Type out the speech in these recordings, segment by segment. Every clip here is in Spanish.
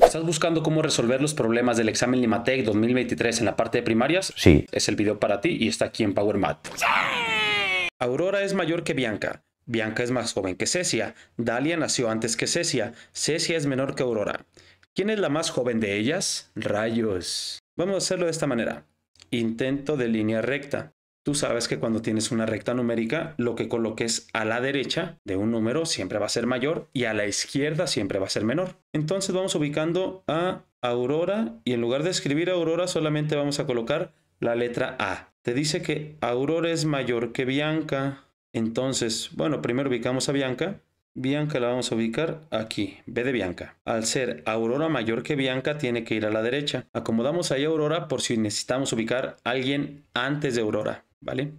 ¿Estás buscando cómo resolver los problemas del examen Limatec 2023 en la parte de primarias? Sí. Es el video para ti y está aquí en PowerMat. Aurora es mayor que Bianca. Bianca es más joven que Cecia. Dalia nació antes que Cecia. Cecia es menor que Aurora. ¿Quién es la más joven de ellas? Rayos. Vamos a hacerlo de esta manera. Intento de línea recta. Tú sabes que cuando tienes una recta numérica, lo que coloques a la derecha de un número siempre va a ser mayor y a la izquierda siempre va a ser menor. Entonces vamos ubicando a Aurora y en lugar de escribir Aurora solamente vamos a colocar la letra A. Te dice que Aurora es mayor que Bianca. Entonces, bueno, primero ubicamos a Bianca. Bianca la vamos a ubicar aquí, B de Bianca. Al ser Aurora mayor que Bianca, tiene que ir a la derecha. Acomodamos ahí a Aurora por si necesitamos ubicar a alguien antes de Aurora.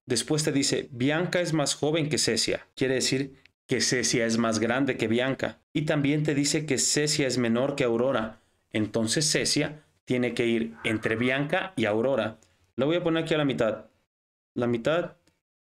Después te dice, Bianca es más joven que Cecia. Quiere decir que Cecia es más grande que Bianca. Y también te dice que Cecia es menor que Aurora. Entonces Cecia tiene que ir entre Bianca y Aurora. Lo voy a poner aquí a la mitad. La mitad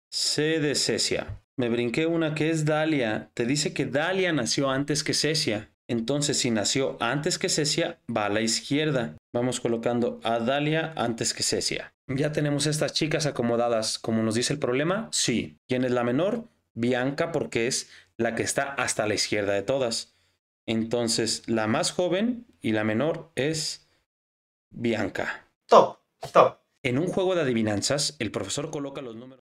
C de Cecia. Me brinqué una que es Dalia. Te dice que Dalia nació antes que Cecia. Entonces, si nació antes que Cecia, va a la izquierda vamos colocando a Dalia antes que Cecia. ¿Ya tenemos estas chicas acomodadas como nos dice el problema? Sí. ¿Quién es la menor? Bianca porque es la que está hasta la izquierda de todas. Entonces, la más joven y la menor es Bianca. Top, top. En un juego de adivinanzas, el profesor coloca los números...